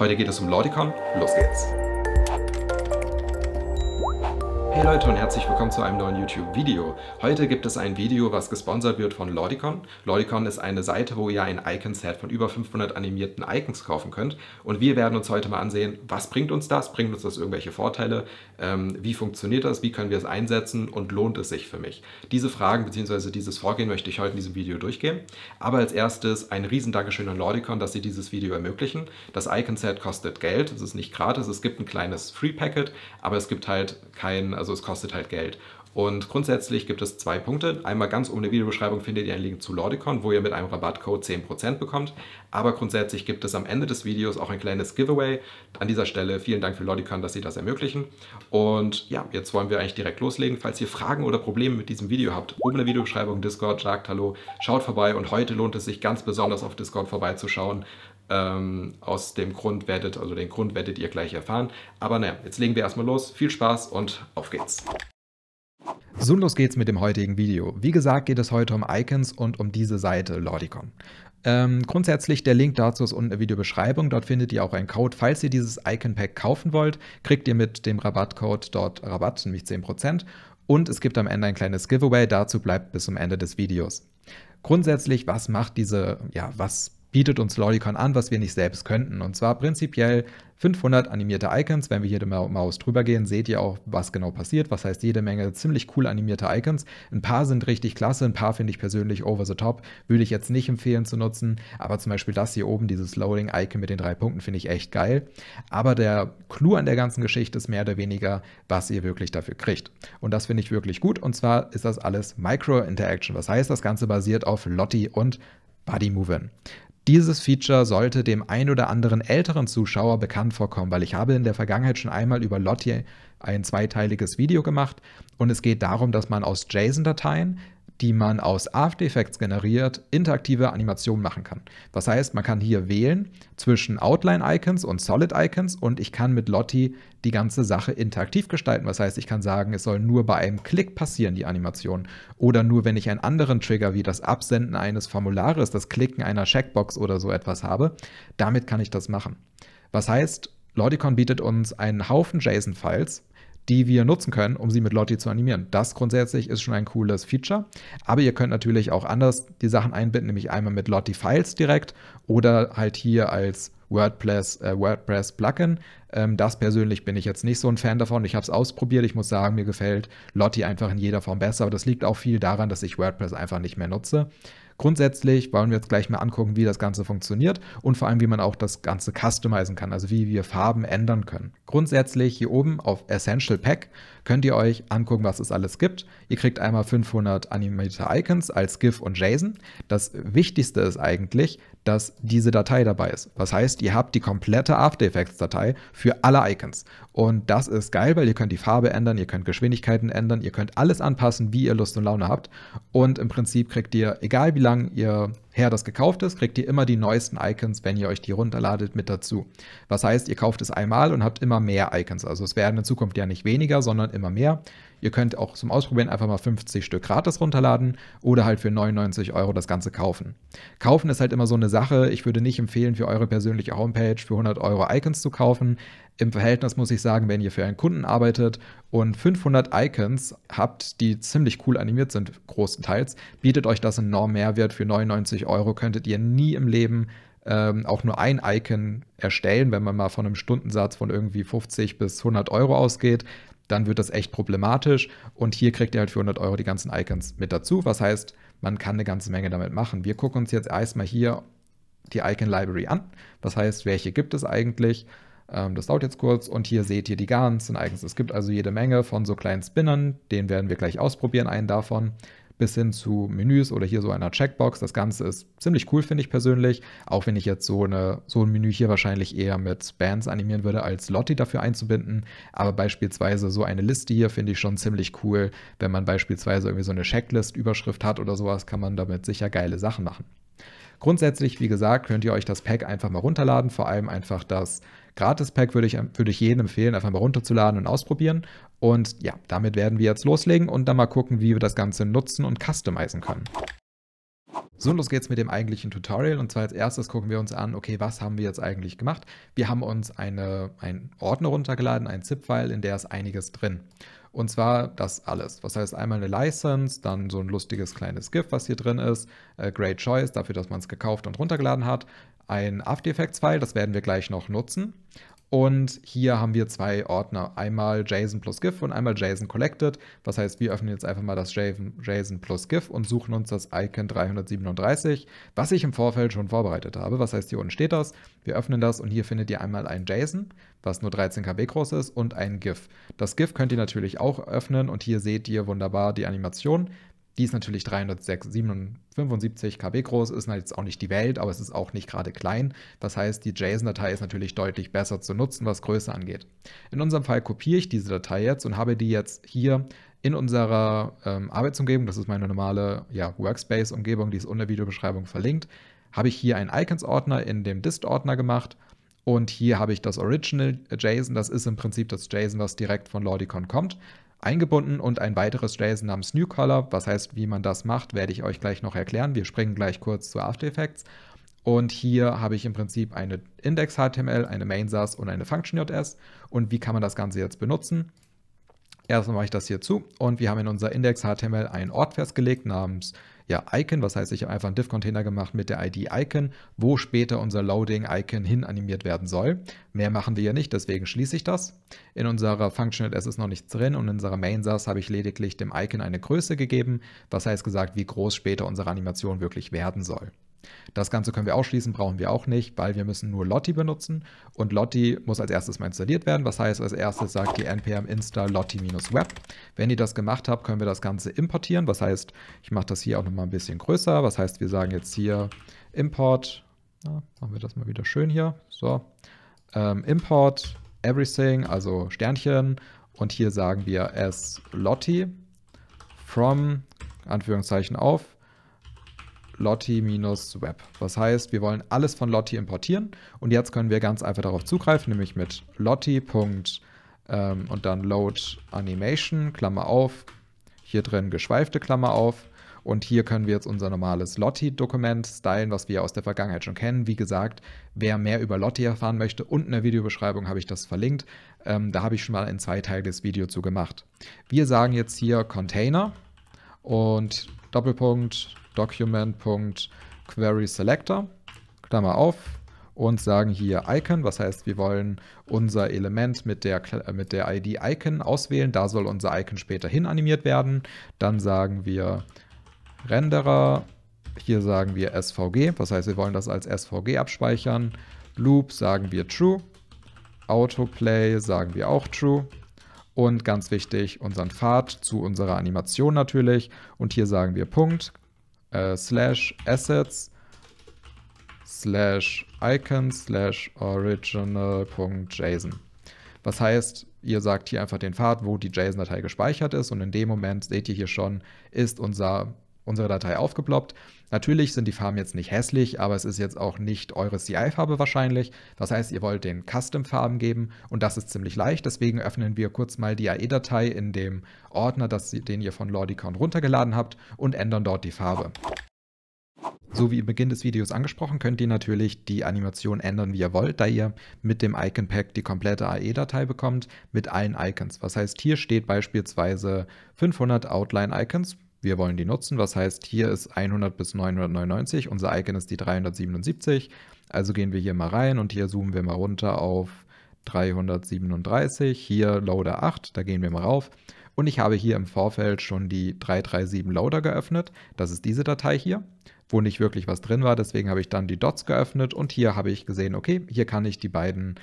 Heute geht es um Lordicon. Los geht's! Hey Leute und herzlich willkommen zu einem neuen YouTube-Video. Heute gibt es ein Video, was gesponsert wird von Lordicon. Lordicon ist eine Seite, wo ihr ein Icon-Set von über 500 animierten Icons kaufen könnt. Und wir werden uns heute mal ansehen, was bringt uns das? Bringt uns das irgendwelche Vorteile? Ähm, wie funktioniert das? Wie können wir es einsetzen? Und lohnt es sich für mich? Diese Fragen bzw. dieses Vorgehen möchte ich heute in diesem Video durchgehen. Aber als erstes ein riesen Dankeschön an Lordicon, dass sie dieses Video ermöglichen. Das Icon-Set kostet Geld, es ist nicht gratis, es gibt ein kleines Free-Packet, aber es gibt halt kein... Also also es kostet halt Geld. Und grundsätzlich gibt es zwei Punkte. Einmal ganz oben in der Videobeschreibung findet ihr einen Link zu Lordicon, wo ihr mit einem Rabattcode 10% bekommt. Aber grundsätzlich gibt es am Ende des Videos auch ein kleines Giveaway. An dieser Stelle vielen Dank für Lordicon, dass sie das ermöglichen. Und ja, jetzt wollen wir eigentlich direkt loslegen. Falls ihr Fragen oder Probleme mit diesem Video habt, oben in der Videobeschreibung Discord, sagt Hallo, schaut vorbei. Und heute lohnt es sich ganz besonders auf Discord vorbeizuschauen, ähm, aus dem Grund werdet, also den Grund werdet ihr gleich erfahren. Aber naja, jetzt legen wir erstmal los. Viel Spaß und auf geht's. So, los geht's mit dem heutigen Video. Wie gesagt, geht es heute um Icons und um diese Seite Lordicon. Ähm, grundsätzlich der Link dazu ist unten in der Videobeschreibung. Dort findet ihr auch einen Code. Falls ihr dieses Icon Pack kaufen wollt, kriegt ihr mit dem Rabattcode dort Rabatt, nämlich 10%. Und es gibt am Ende ein kleines Giveaway. Dazu bleibt bis zum Ende des Videos. Grundsätzlich, was macht diese, ja, was bietet uns Lollicon an, was wir nicht selbst könnten. Und zwar prinzipiell 500 animierte Icons. Wenn wir hier die Maus drüber gehen, seht ihr auch, was genau passiert. Was heißt jede Menge ziemlich cool animierte Icons. Ein paar sind richtig klasse, ein paar finde ich persönlich over the top. Würde ich jetzt nicht empfehlen zu nutzen. Aber zum Beispiel das hier oben, dieses Loading-Icon mit den drei Punkten, finde ich echt geil. Aber der Clou an der ganzen Geschichte ist mehr oder weniger, was ihr wirklich dafür kriegt. Und das finde ich wirklich gut. Und zwar ist das alles Micro-Interaction. Was heißt, das Ganze basiert auf Lottie und Buddy Movin. Dieses Feature sollte dem ein oder anderen älteren Zuschauer bekannt vorkommen, weil ich habe in der Vergangenheit schon einmal über Lottie ein zweiteiliges Video gemacht und es geht darum, dass man aus JSON-Dateien die man aus After Effects generiert, interaktive Animationen machen kann. Was heißt, man kann hier wählen zwischen Outline-Icons und Solid-Icons und ich kann mit Lottie die ganze Sache interaktiv gestalten. Was heißt, ich kann sagen, es soll nur bei einem Klick passieren, die Animation. Oder nur, wenn ich einen anderen Trigger wie das Absenden eines Formulares, das Klicken einer Checkbox oder so etwas habe, damit kann ich das machen. Was heißt, Lodicon bietet uns einen Haufen JSON-Files, die wir nutzen können, um sie mit Lottie zu animieren. Das grundsätzlich ist schon ein cooles Feature. Aber ihr könnt natürlich auch anders die Sachen einbinden, nämlich einmal mit Lottie Files direkt oder halt hier als WordPress, äh, WordPress Plugin. Ähm, das persönlich bin ich jetzt nicht so ein Fan davon. Ich habe es ausprobiert. Ich muss sagen, mir gefällt Lottie einfach in jeder Form besser. Aber das liegt auch viel daran, dass ich WordPress einfach nicht mehr nutze. Grundsätzlich wollen wir jetzt gleich mal angucken, wie das Ganze funktioniert und vor allem, wie man auch das Ganze customizen kann, also wie wir Farben ändern können. Grundsätzlich hier oben auf Essential Pack könnt ihr euch angucken, was es alles gibt. Ihr kriegt einmal 500 animierte Icons als GIF und JSON. Das Wichtigste ist eigentlich, dass diese Datei dabei ist. Das heißt, ihr habt die komplette After Effects Datei für alle Icons. Und das ist geil, weil ihr könnt die Farbe ändern, ihr könnt Geschwindigkeiten ändern, ihr könnt alles anpassen, wie ihr Lust und Laune habt. Und im Prinzip kriegt ihr, egal wie lange lang ihr her das gekauft ist, kriegt ihr immer die neuesten Icons, wenn ihr euch die runterladet, mit dazu. Was heißt, ihr kauft es einmal und habt immer mehr Icons. Also es werden in Zukunft ja nicht weniger, sondern immer mehr. Ihr könnt auch zum Ausprobieren einfach mal 50 Stück gratis runterladen oder halt für 99 Euro das Ganze kaufen. Kaufen ist halt immer so eine Sache. Ich würde nicht empfehlen, für eure persönliche Homepage für 100 Euro Icons zu kaufen. Im Verhältnis muss ich sagen, wenn ihr für einen Kunden arbeitet und 500 Icons habt, die ziemlich cool animiert sind, großenteils, bietet euch das enorm Mehrwert. Für 99 Euro könntet ihr nie im Leben ähm, auch nur ein Icon erstellen, wenn man mal von einem Stundensatz von irgendwie 50 bis 100 Euro ausgeht, dann wird das echt problematisch. Und hier kriegt ihr halt für 100 Euro die ganzen Icons mit dazu. Was heißt, man kann eine ganze Menge damit machen. Wir gucken uns jetzt erstmal hier die Icon Library an. Das heißt, welche gibt es eigentlich? Ähm, das dauert jetzt kurz. Und hier seht ihr die ganzen Icons. Es gibt also jede Menge von so kleinen Spinnern. Den werden wir gleich ausprobieren, einen davon bis hin zu Menüs oder hier so einer Checkbox. Das Ganze ist ziemlich cool, finde ich persönlich. Auch wenn ich jetzt so, eine, so ein Menü hier wahrscheinlich eher mit Bands animieren würde, als Lotti dafür einzubinden. Aber beispielsweise so eine Liste hier finde ich schon ziemlich cool. Wenn man beispielsweise irgendwie so eine Checklist-Überschrift hat oder sowas, kann man damit sicher geile Sachen machen. Grundsätzlich, wie gesagt, könnt ihr euch das Pack einfach mal runterladen, vor allem einfach das Gratis-Pack würde ich, würde ich jedem empfehlen, einfach mal runterzuladen und ausprobieren. Und ja, damit werden wir jetzt loslegen und dann mal gucken, wie wir das Ganze nutzen und customizen können. So, und los geht's mit dem eigentlichen Tutorial. Und zwar als erstes gucken wir uns an, okay, was haben wir jetzt eigentlich gemacht? Wir haben uns eine, einen Ordner runtergeladen, ein ZIP-File, in der ist einiges drin. Und zwar das alles. Was heißt einmal eine License, dann so ein lustiges kleines GIF, was hier drin ist, äh, Great Choice dafür, dass man es gekauft und runtergeladen hat, ein After Effects File, das werden wir gleich noch nutzen und hier haben wir zwei Ordner, einmal JSON plus GIF und einmal JSON Collected. Das heißt, wir öffnen jetzt einfach mal das JSON plus GIF und suchen uns das Icon 337, was ich im Vorfeld schon vorbereitet habe. Was heißt, hier unten steht das. Wir öffnen das und hier findet ihr einmal ein JSON, was nur 13 KB groß ist und ein GIF. Das GIF könnt ihr natürlich auch öffnen und hier seht ihr wunderbar die Animation, die ist natürlich 375 KB groß, ist halt jetzt auch nicht die Welt, aber es ist auch nicht gerade klein. Das heißt, die JSON-Datei ist natürlich deutlich besser zu nutzen, was Größe angeht. In unserem Fall kopiere ich diese Datei jetzt und habe die jetzt hier in unserer ähm, Arbeitsumgebung, das ist meine normale ja, Workspace-Umgebung, die ist unter Videobeschreibung verlinkt, habe ich hier einen Icons-Ordner in dem Dist-Ordner gemacht und hier habe ich das Original JSON, das ist im Prinzip das JSON, was direkt von Lordicon kommt eingebunden und ein weiteres JSON namens New Color. Was heißt, wie man das macht, werde ich euch gleich noch erklären. Wir springen gleich kurz zu After Effects. Und hier habe ich im Prinzip eine Index-HTML, eine Main-SAS und eine Function.js. Und wie kann man das Ganze jetzt benutzen? Erstmal mache ich das hier zu und wir haben in unser Index.html einen Ort festgelegt namens ja, Icon. Was heißt, ich habe einfach einen Div-Container gemacht mit der ID Icon, wo später unser Loading-Icon hin animiert werden soll. Mehr machen wir hier nicht, deswegen schließe ich das. In unserer Functional S ist noch nichts drin und in unserer Main SAS habe ich lediglich dem Icon eine Größe gegeben. Was heißt gesagt, wie groß später unsere Animation wirklich werden soll. Das Ganze können wir ausschließen, brauchen wir auch nicht, weil wir müssen nur Lotti benutzen und Lotti muss als erstes mal installiert werden. Was heißt, als erstes sagt die npm install lotti-web. Wenn ihr das gemacht habt, können wir das Ganze importieren. Was heißt, ich mache das hier auch nochmal ein bisschen größer. Was heißt, wir sagen jetzt hier import, na, machen wir das mal wieder schön hier, so, ähm, import everything, also Sternchen und hier sagen wir as Lotti from Anführungszeichen auf Lottie-Web. Das heißt, wir wollen alles von Lottie importieren und jetzt können wir ganz einfach darauf zugreifen, nämlich mit Lottie. Ähm, und dann load animation, Klammer auf, hier drin geschweifte Klammer auf und hier können wir jetzt unser normales Lottie-Dokument stylen, was wir aus der Vergangenheit schon kennen. Wie gesagt, wer mehr über Lottie erfahren möchte, unten in der Videobeschreibung habe ich das verlinkt. Ähm, da habe ich schon mal ein zweiteiliges Video zu gemacht. Wir sagen jetzt hier Container und Doppelpunkt document.querySelector, Klammer auf, und sagen hier Icon, was heißt, wir wollen unser Element mit der, äh, mit der ID Icon auswählen, da soll unser Icon später hin animiert werden. Dann sagen wir Renderer, hier sagen wir SVG, was heißt, wir wollen das als SVG abspeichern. Loop sagen wir True, Autoplay sagen wir auch True und ganz wichtig unseren Pfad zu unserer Animation natürlich und hier sagen wir Punkt, äh, slash assets slash icon slash original.json. Was heißt, ihr sagt hier einfach den Pfad, wo die JSON-Datei gespeichert ist und in dem Moment seht ihr hier schon, ist unser unsere Datei aufgeploppt. Natürlich sind die Farben jetzt nicht hässlich, aber es ist jetzt auch nicht eure CI-Farbe wahrscheinlich. Das heißt, ihr wollt den Custom-Farben geben und das ist ziemlich leicht. Deswegen öffnen wir kurz mal die AE-Datei in dem Ordner, das, den ihr von Lordicon runtergeladen habt und ändern dort die Farbe. So wie im Beginn des Videos angesprochen, könnt ihr natürlich die Animation ändern, wie ihr wollt, da ihr mit dem Icon Pack die komplette AE-Datei bekommt mit allen Icons. Was heißt, hier steht beispielsweise 500 Outline-Icons, wir wollen die nutzen. Was heißt, hier ist 100 bis 999, unser Icon ist die 377. Also gehen wir hier mal rein und hier zoomen wir mal runter auf 337. Hier Loader 8, da gehen wir mal rauf. Und ich habe hier im Vorfeld schon die 337 Loader geöffnet. Das ist diese Datei hier, wo nicht wirklich was drin war. Deswegen habe ich dann die Dots geöffnet und hier habe ich gesehen, okay, hier kann ich die beiden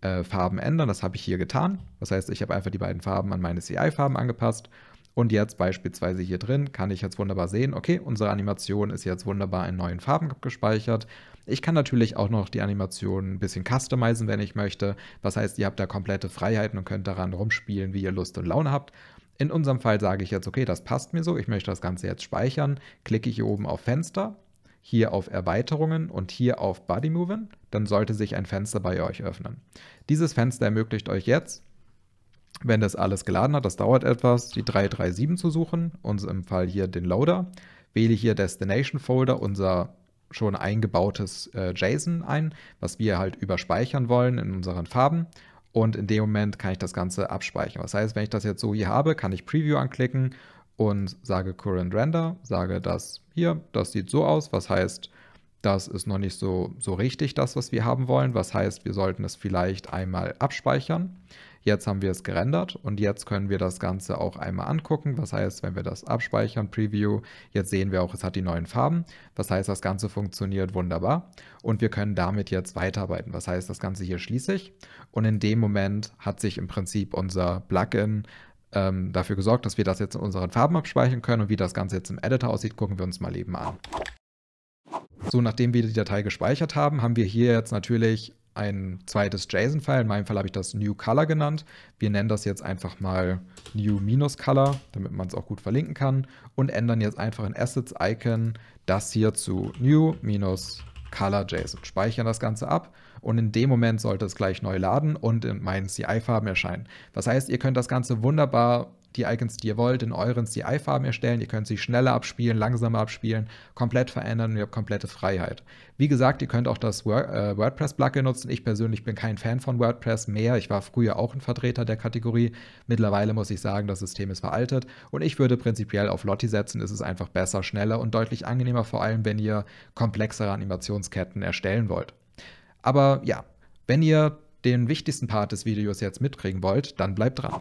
äh, Farben ändern. Das habe ich hier getan. Das heißt, ich habe einfach die beiden Farben an meine CI-Farben angepasst und jetzt beispielsweise hier drin kann ich jetzt wunderbar sehen, okay, unsere Animation ist jetzt wunderbar in neuen Farben gespeichert. Ich kann natürlich auch noch die Animation ein bisschen customizen, wenn ich möchte. Das heißt, ihr habt da komplette Freiheiten und könnt daran rumspielen, wie ihr Lust und Laune habt. In unserem Fall sage ich jetzt, okay, das passt mir so, ich möchte das Ganze jetzt speichern. Klicke ich hier oben auf Fenster, hier auf Erweiterungen und hier auf Body Moving, dann sollte sich ein Fenster bei euch öffnen. Dieses Fenster ermöglicht euch jetzt, wenn das alles geladen hat, das dauert etwas, die 337 zu suchen, uns im Fall hier den Loader, wähle hier Destination Folder, unser schon eingebautes äh, JSON ein, was wir halt überspeichern wollen in unseren Farben. Und in dem Moment kann ich das Ganze abspeichern. Das heißt, wenn ich das jetzt so hier habe, kann ich Preview anklicken und sage Current Render, sage das hier, das sieht so aus, was heißt, das ist noch nicht so, so richtig das, was wir haben wollen, was heißt, wir sollten es vielleicht einmal abspeichern. Jetzt haben wir es gerendert und jetzt können wir das Ganze auch einmal angucken. Was heißt, wenn wir das abspeichern, Preview, jetzt sehen wir auch, es hat die neuen Farben. Das heißt, das Ganze funktioniert wunderbar und wir können damit jetzt weiterarbeiten. Was heißt, das Ganze hier schließe ich und in dem Moment hat sich im Prinzip unser Plugin ähm, dafür gesorgt, dass wir das jetzt in unseren Farben abspeichern können und wie das Ganze jetzt im Editor aussieht, gucken wir uns mal eben an. So, nachdem wir die Datei gespeichert haben, haben wir hier jetzt natürlich ein zweites JSON-File. In meinem Fall habe ich das New Color genannt. Wir nennen das jetzt einfach mal New-Color, damit man es auch gut verlinken kann und ändern jetzt einfach in Assets-Icon das hier zu New-Color-JSON. Speichern das Ganze ab und in dem Moment sollte es gleich neu laden und in meinen CI-Farben erscheinen. Das heißt, ihr könnt das Ganze wunderbar die Icons, die ihr wollt, in euren CI-Farben erstellen. Ihr könnt sie schneller abspielen, langsamer abspielen, komplett verändern und ihr habt komplette Freiheit. Wie gesagt, ihr könnt auch das äh, WordPress-Plugin nutzen. Ich persönlich bin kein Fan von WordPress mehr. Ich war früher auch ein Vertreter der Kategorie. Mittlerweile muss ich sagen, das System ist veraltet und ich würde prinzipiell auf Lottie setzen. Es ist einfach besser, schneller und deutlich angenehmer, vor allem wenn ihr komplexere Animationsketten erstellen wollt. Aber ja, wenn ihr den wichtigsten Part des Videos jetzt mitkriegen wollt, dann bleibt dran.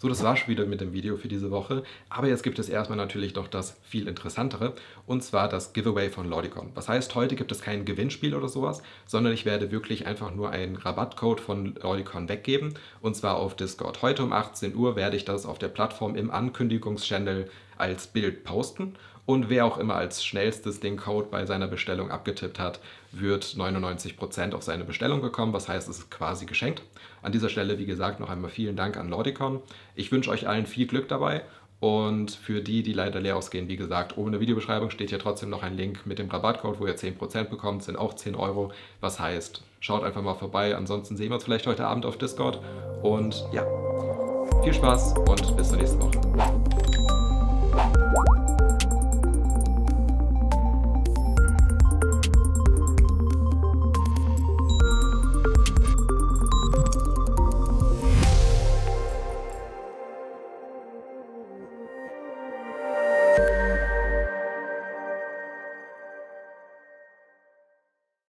So, das war schon wieder mit dem Video für diese Woche. Aber jetzt gibt es erstmal natürlich noch das viel interessantere und zwar das Giveaway von Lordicon. Das heißt, heute gibt es kein Gewinnspiel oder sowas, sondern ich werde wirklich einfach nur einen Rabattcode von Lordicon weggeben und zwar auf Discord. Heute um 18 Uhr werde ich das auf der Plattform im Ankündigungschannel als Bild posten und wer auch immer als schnellstes den Code bei seiner Bestellung abgetippt hat, wird 99% auf seine Bestellung bekommen. Was heißt, es ist quasi geschenkt. An dieser Stelle, wie gesagt, noch einmal vielen Dank an Lordicon. Ich wünsche euch allen viel Glück dabei. Und für die, die leider leer ausgehen, wie gesagt, oben in der Videobeschreibung steht hier trotzdem noch ein Link mit dem Rabattcode, wo ihr 10% bekommt, sind auch 10 Euro. Was heißt, schaut einfach mal vorbei. Ansonsten sehen wir uns vielleicht heute Abend auf Discord. Und ja, viel Spaß und bis zur nächsten Woche.